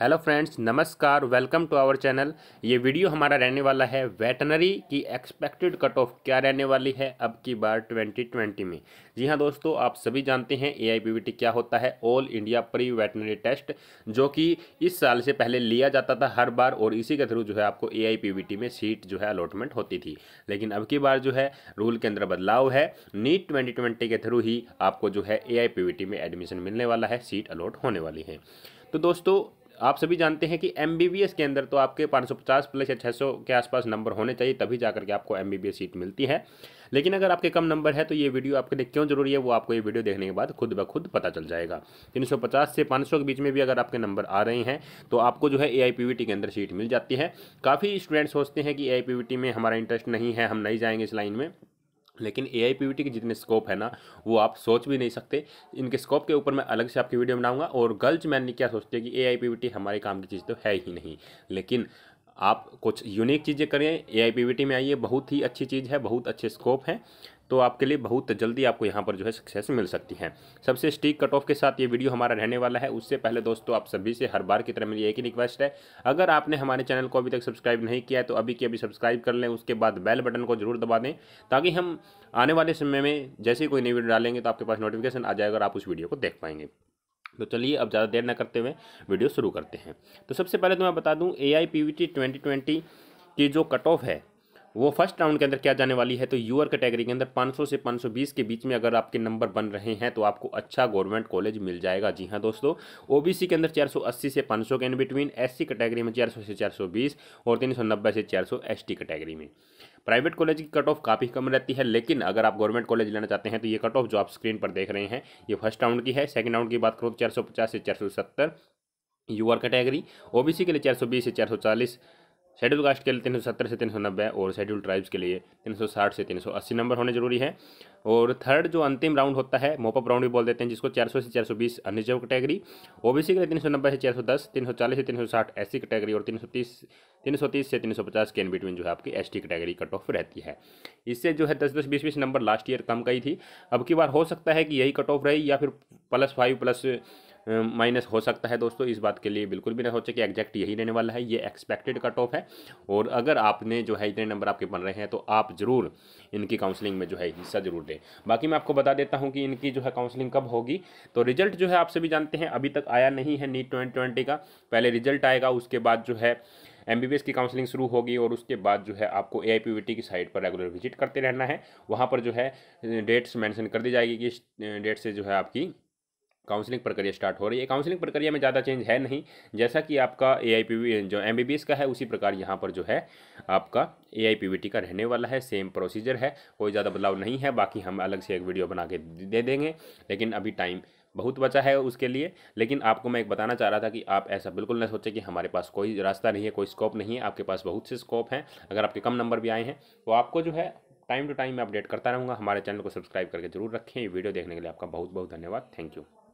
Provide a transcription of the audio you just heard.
hello friends नमस्कार welcome to our channel ये video हमारा रहने वाला है वेटनरी की एक्सपेक्टेड कट ऑफ क्या रहने वाली है अब की बार 2020 में जी हाँ दोस्तों आप सभी जानते हैं ए क्या होता है all India pre veterinary test जो कि इस साल से पहले लिया जाता था हर बार और इसी के थ्रू जो है आपको ए में सीट जो है अलॉटमेंट होती थी लेकिन अब की बार जो है रूल के अंदर बदलाव है नीट ट्वेंटी के थ्रू ही आपको जो है ए में एडमिशन मिलने वाला है सीट अलॉट होने वाली है तो दोस्तों आप सभी जानते हैं कि एम के अंदर तो आपके 550 प्लस या 600 के आसपास नंबर होने चाहिए तभी जा करके आपको एम सीट मिलती है लेकिन अगर आपके कम नंबर है तो ये वीडियो आपके लिए क्यों जरूरी है वो आपको ये वीडियो देखने के बाद खुद ब खुद पता चल जाएगा 350 से 500 के बीच में भी अगर आपके नंबर आ रहे हैं तो आपको जो है ए के अंदर सीट मिल जाती है काफ़ी स्टूडेंट सोचते हैं कि ए में हमारा इंटरेस्ट नहीं है हम नहीं जाएंगे इस लाइन में लेकिन ए आई के जितने स्कोप है ना वो आप सोच भी नहीं सकते इनके स्कोप के ऊपर मैं अलग से आपकी वीडियो बनाऊंगा और गर्ल्स मैन क्या सोचते हैं कि ए आई हमारे काम की चीज़ तो है ही नहीं लेकिन आप कुछ यूनिक चीज़ें करें ए आई में आइए बहुत ही अच्छी चीज़ है बहुत अच्छे स्कोप हैं तो आपके लिए बहुत जल्दी आपको यहाँ पर जो है सक्सेस मिल सकती है सबसे स्टीक कट ऑफ के साथ ये वीडियो हमारा रहने वाला है उससे पहले दोस्तों आप सभी से हर बार की तरह मेरी एक ही रिक्वेस्ट है अगर आपने हमारे चैनल को अभी तक सब्सक्राइब नहीं किया है तो अभी की अभी सब्सक्राइब कर लें उसके बाद बेल बटन को जरूर दबा दें ताकि हम आने वाले समय में जैसे ही कोई नई वीडियो डालेंगे तो आपके पास नोटिफिकेशन आ जाएगा और आप उस वीडियो को देख पाएंगे तो चलिए अब ज़्यादा देर ना करते हुए वीडियो शुरू करते हैं तो सबसे पहले तो मैं बता दूँ A I P V T twenty twenty की जो कट ऑफ है वो फर्स्ट राउंड के अंदर क्या जाने वाली है तो यूअर कैटेगरी के अंदर 500 से 520 के बीच में अगर आपके नंबर बन रहे हैं तो आपको अच्छा गवर्नमेंट कॉलेज मिल जाएगा जी हाँ दोस्तों ओबीसी के अंदर 480 से 500 के इन बिटवीन एस कैटेगरी में 400 से 420 और 390 से 400 एसटी कैटेगरी में प्राइवेट कॉलेज की कट ऑफ काफ़ी कम रहती है लेकिन अगर आप गवर्नमेंट कॉलेज लेना चाहते हैं तो ये कट ऑफ जो आप स्क्रीन पर देख रहे हैं ये फर्स्ट राउंड की है सेकेंड राउंड की बात करो तो चार से चार यूआर कैटेगरी ओबीसी के लिए 420 से शेड्यूल कास्ट के लिए तीन सौ सत्तर से तीन सौ नब्बे और शेड्यूल ट्राइब्स के लिए तीन सौ साठ से तीन सौ अस्सी नंबर होने जरूरी है और थर्ड जो अंतिम राउंड होता है मोपअप राउंड भी बोल देते हैं जिसको चार सौ से चार सौ बीस अनिजर्व कैटेगरी सी के लिए तीन सौ नब्बे से चार सौ दस तीन सौ चालीस से तीन सौ साठ एस सी कैटेगरी और तीन सौ तीस तीन सौ तीस से तीन सौ पचास के इन बिटवीन जो है आपकी S T category cut off रहती है इससे जो है दस दस बीस बीस नंबर लास्ट ईयर कम गई थी अब की बार हो सकता है कि यही कट ऑफ रही या फिर प्लस फाइव प्लस माइनस हो सकता है दोस्तों इस बात के लिए बिल्कुल भी ना सोचे कि एग्जैक्ट यही रहने वाला है ये एक्सपेक्टेड कट ऑफ है और अगर आपने जो है इतने नंबर आपके बन रहे हैं तो आप ज़रूर इनकी काउंसलिंग में जो है हिस्सा ज़रूर दें बाकी मैं आपको बता देता हूँ कि इनकी जो है काउंसलिंग कब होगी तो रिजल्ट जो है आप सभी जानते हैं अभी तक आया नहीं है नीट ट्वेंटी का पहले रिजल्ट आएगा उसके बाद जो है एम की काउंसलिंग शुरू होगी और उसके बाद जो है आपको ए की साइट पर रेगुलर विजिट करते रहना है वहाँ पर जो है डेट्स मेंशन कर दी जाएगी कि डेट से जो है आपकी काउंसलिंग प्रक्रिया स्टार्ट हो रही है काउंसलिंग प्रक्रिया में ज़्यादा चेंज है नहीं जैसा कि आपका ए जो एम का है उसी प्रकार यहाँ पर जो है आपका ए का रहने वाला है सेम प्रोसीजर है कोई ज़्यादा बदलाव नहीं है बाकी हम अलग से एक वीडियो बना के दे देंगे लेकिन अभी टाइम बहुत बचा है उसके लिए लेकिन आपको मैं एक बताना चाह रहा था कि आप ऐसा बिल्कुल ना सोचें कि हमारे पास कोई रास्ता नहीं है कोई स्कोप नहीं है आपके पास बहुत से स्कोप हैं अगर आपके कम नंबर भी आए हैं तो आपको जो है टाइम टू टाइम मैं अपडेट करता रहूँगा हमारे चैनल को सब्सक्राइब करके जरूर रखें ये वीडियो देखने के लिए आपका बहुत बहुत धन्यवाद थैंक यू